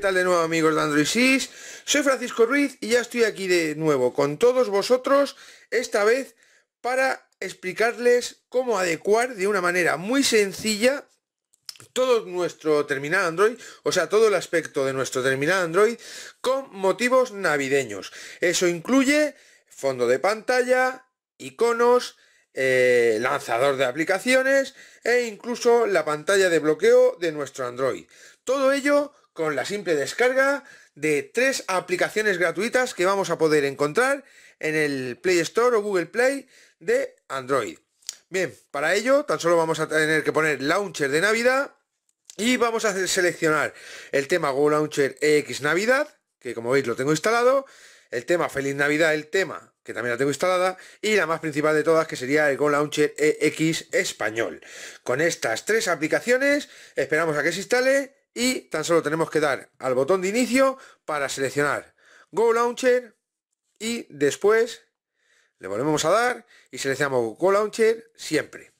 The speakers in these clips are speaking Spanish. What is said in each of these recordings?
tal de nuevo amigos de Android 6? Soy Francisco Ruiz y ya estoy aquí de nuevo con todos vosotros, esta vez para explicarles cómo adecuar de una manera muy sencilla todo nuestro terminal Android, o sea, todo el aspecto de nuestro terminal Android con motivos navideños. Eso incluye fondo de pantalla, iconos, eh, lanzador de aplicaciones e incluso la pantalla de bloqueo de nuestro Android. Todo ello con la simple descarga de tres aplicaciones gratuitas que vamos a poder encontrar en el Play Store o Google Play de Android. Bien, para ello tan solo vamos a tener que poner launcher de Navidad y vamos a seleccionar el tema Google Launcher X Navidad, que como veis lo tengo instalado, el tema Feliz Navidad, el tema que también la tengo instalada, y la más principal de todas, que sería el Go Launcher EX español. Con estas tres aplicaciones, esperamos a que se instale y tan solo tenemos que dar al botón de inicio para seleccionar Go Launcher y después le volvemos a dar y seleccionamos Go Launcher siempre.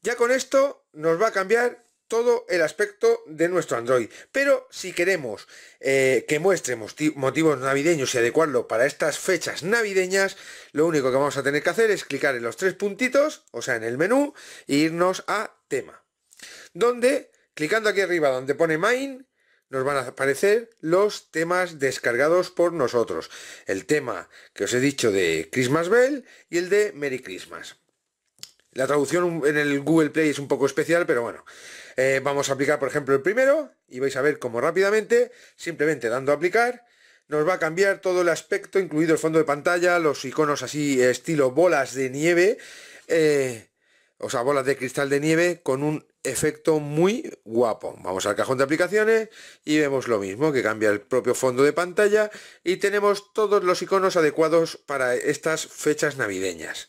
Ya con esto nos va a cambiar todo el aspecto de nuestro Android. Pero si queremos eh, que muestre motivos navideños y adecuarlo para estas fechas navideñas, lo único que vamos a tener que hacer es clicar en los tres puntitos, o sea, en el menú, e irnos a tema. Donde, clicando aquí arriba donde pone Main, nos van a aparecer los temas descargados por nosotros. El tema que os he dicho de Christmas Bell y el de Merry Christmas. La traducción en el Google Play es un poco especial, pero bueno. Eh, vamos a aplicar, por ejemplo, el primero y vais a ver cómo rápidamente, simplemente dando a aplicar, nos va a cambiar todo el aspecto, incluido el fondo de pantalla, los iconos así estilo bolas de nieve, eh, o sea, bolas de cristal de nieve con un efecto muy guapo. Vamos al cajón de aplicaciones y vemos lo mismo, que cambia el propio fondo de pantalla y tenemos todos los iconos adecuados para estas fechas navideñas.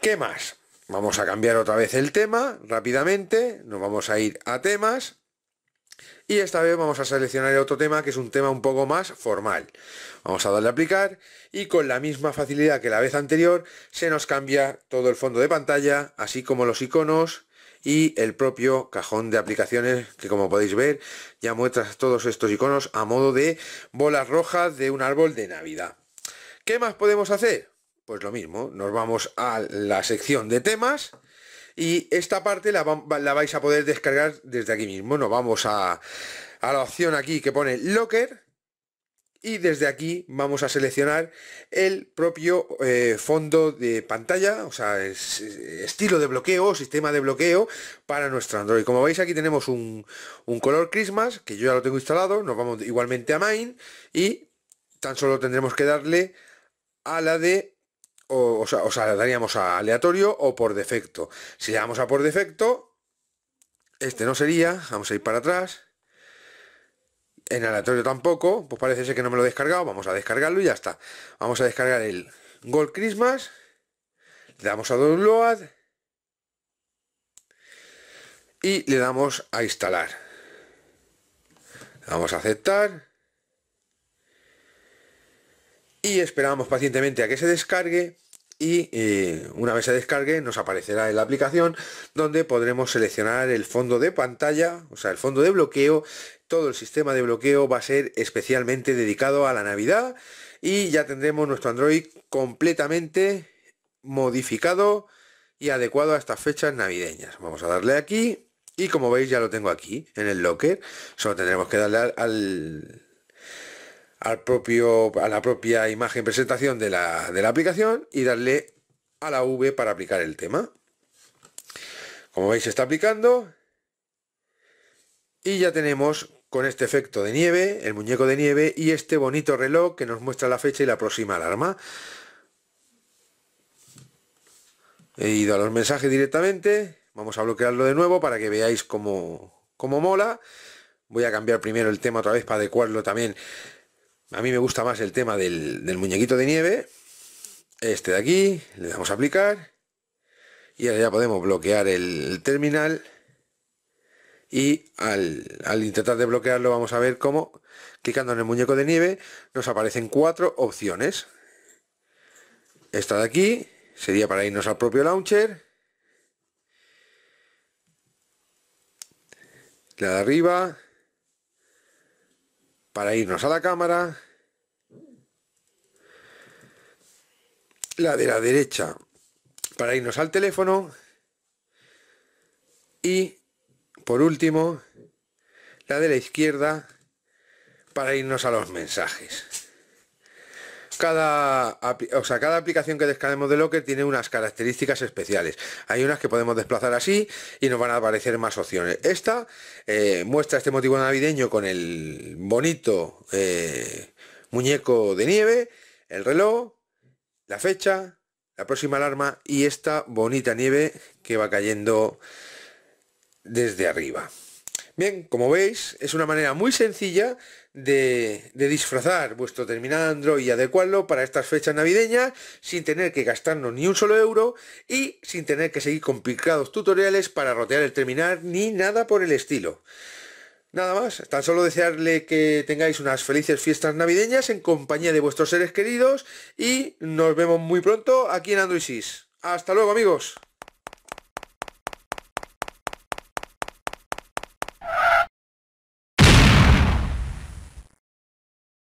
¿Qué más? Vamos a cambiar otra vez el tema rápidamente, nos vamos a ir a temas y esta vez vamos a seleccionar otro tema que es un tema un poco más formal. Vamos a darle a aplicar y con la misma facilidad que la vez anterior se nos cambia todo el fondo de pantalla, así como los iconos y el propio cajón de aplicaciones que como podéis ver ya muestra todos estos iconos a modo de bolas rojas de un árbol de Navidad. ¿Qué más podemos hacer? pues lo mismo, nos vamos a la sección de temas y esta parte la, vais a poder descargar desde aquí mismo. Nos vamos a, la opción aquí que pone Locker y desde aquí vamos a seleccionar el propio eh, fondo de pantalla, o sea, estilo de bloqueo, sistema de bloqueo para nuestro Android. Como veis aquí tenemos un, un, color Christmas, que yo ya lo tengo instalado, nos vamos igualmente a Main y tan solo tendremos que darle a la de o, sea, o daríamos a aleatorio o por defecto. Si le damos a por defecto, este no sería, vamos a ir para atrás. En aleatorio tampoco, pues parece ser que no me lo he descargado, vamos a descargarlo y ya está. Vamos a descargar el Gold Christmas, le damos a download y le damos a instalar. Vamos a aceptar y esperamos pacientemente a que se descargue y eh, una vez se descargue nos aparecerá en la aplicación donde podremos seleccionar el fondo de pantalla, o sea, el fondo de bloqueo. Todo el sistema de bloqueo va a ser especialmente dedicado a la Navidad y ya tendremos nuestro Android completamente modificado y adecuado a estas fechas navideñas. Vamos a darle aquí y como veis ya lo tengo aquí en el locker. Solo tendremos que darle al propio, a la propia imagen presentación de la, de la aplicación y darle a la V para aplicar el tema. Como veis está aplicando y ya tenemos con este efecto de nieve, el muñeco de nieve y este bonito reloj que nos muestra la fecha y la próxima alarma. He ido a los mensajes directamente, vamos a bloquearlo de nuevo para que veáis cómo, cómo mola. Voy a cambiar primero el tema otra vez para adecuarlo también a mí me gusta más el tema del, muñequito de nieve. Este de aquí, le damos a aplicar. Y ahora ya podemos bloquear el terminal. Y al, al intentar bloquearlo vamos a ver cómo, clicando en el muñeco de nieve, nos aparecen cuatro opciones. Esta de aquí sería para irnos al propio launcher. La de arriba, para irnos a la cámara. La de la derecha para irnos al teléfono. Y por último, la de la izquierda para irnos a los mensajes cada, o sea, cada aplicación que descargamos de Locker tiene unas características especiales. Hay unas que podemos desplazar así y nos van a aparecer más opciones. Esta eh, muestra este motivo navideño con el bonito eh, muñeco de nieve, el reloj, la fecha, la próxima alarma y esta bonita nieve que va cayendo desde arriba. Bien, como veis, es una manera muy sencilla de, disfrazar vuestro terminal Android y adecuarlo para estas fechas navideñas sin tener que gastarnos ni un solo euro y sin tener que seguir complicados tutoriales para rotear el terminal ni nada por el estilo. Nada más, tan solo desearle que tengáis unas felices fiestas navideñas en compañía de vuestros seres queridos y nos vemos muy pronto aquí en Android 6. Hasta luego amigos.